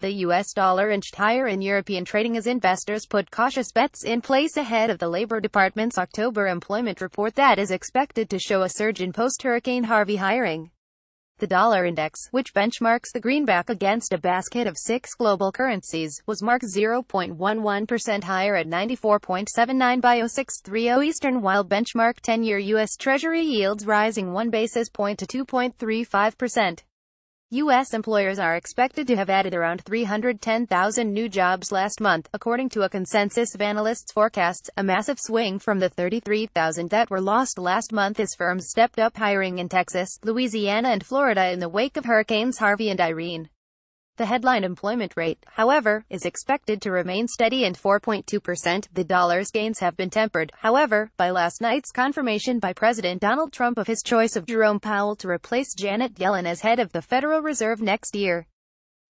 The US dollar inched higher in European trading as investors put cautious bets in place ahead of the Labor Department's October employment report that is expected to show a surge in post-Hurricane Harvey hiring. The dollar index, which benchmarks the greenback against a basket of six global currencies, was marked 0.11% higher at 94.79 by 0630 Eastern while benchmark 10-year U.S. Treasury yields rising one basis point to 2.35%. U.S. employers are expected to have added around 310,000 new jobs last month, according to a consensus of analysts' forecasts, a massive swing from the 33,000 that were lost last month as firms stepped up hiring in Texas, Louisiana and Florida in the wake of Hurricanes Harvey and Irene. The headline employment rate, however, is expected to remain steady and 4.2%. The dollar's gains have been tempered, however, by last night's confirmation by President Donald Trump of his choice of Jerome Powell to replace Janet Yellen as head of the Federal Reserve next year.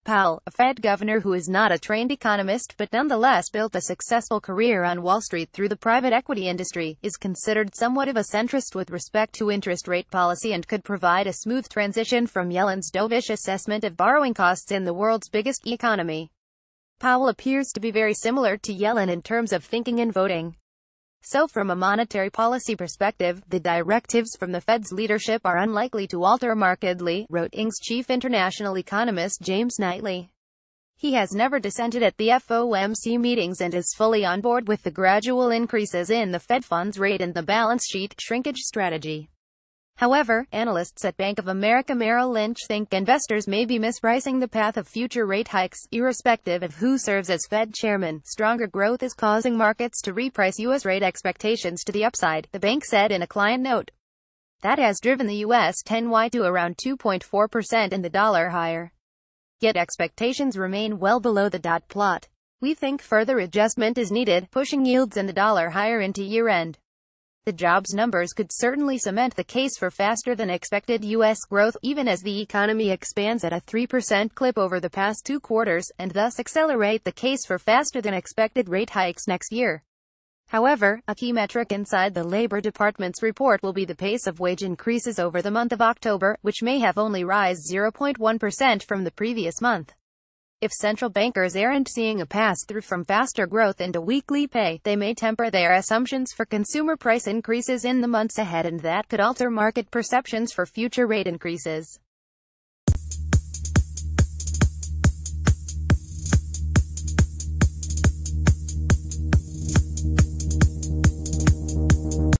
Powell, a Fed governor who is not a trained economist but nonetheless built a successful career on Wall Street through the private equity industry, is considered somewhat of a centrist with respect to interest rate policy and could provide a smooth transition from Yellen's dovish assessment of borrowing costs in the world's biggest economy. Powell appears to be very similar to Yellen in terms of thinking and voting. So from a monetary policy perspective, the directives from the Fed's leadership are unlikely to alter markedly, wrote Inc.'s chief international economist James Knightley. He has never dissented at the FOMC meetings and is fully on board with the gradual increases in the Fed funds rate and the balance sheet shrinkage strategy. However, analysts at Bank of America Merrill Lynch think investors may be mispricing the path of future rate hikes, irrespective of who serves as Fed chairman. Stronger growth is causing markets to reprice U.S. rate expectations to the upside, the bank said in a client note. That has driven the U.S. 10Y to around 2.4% and the dollar higher. Yet expectations remain well below the dot plot. We think further adjustment is needed, pushing yields and the dollar higher into year-end. The jobs numbers could certainly cement the case for faster than expected U.S. growth, even as the economy expands at a 3% clip over the past two quarters, and thus accelerate the case for faster than expected rate hikes next year. However, a key metric inside the Labor Department's report will be the pace of wage increases over the month of October, which may have only rise 0.1% from the previous month. If central bankers aren't seeing a pass-through from faster growth into weekly pay, they may temper their assumptions for consumer price increases in the months ahead and that could alter market perceptions for future rate increases.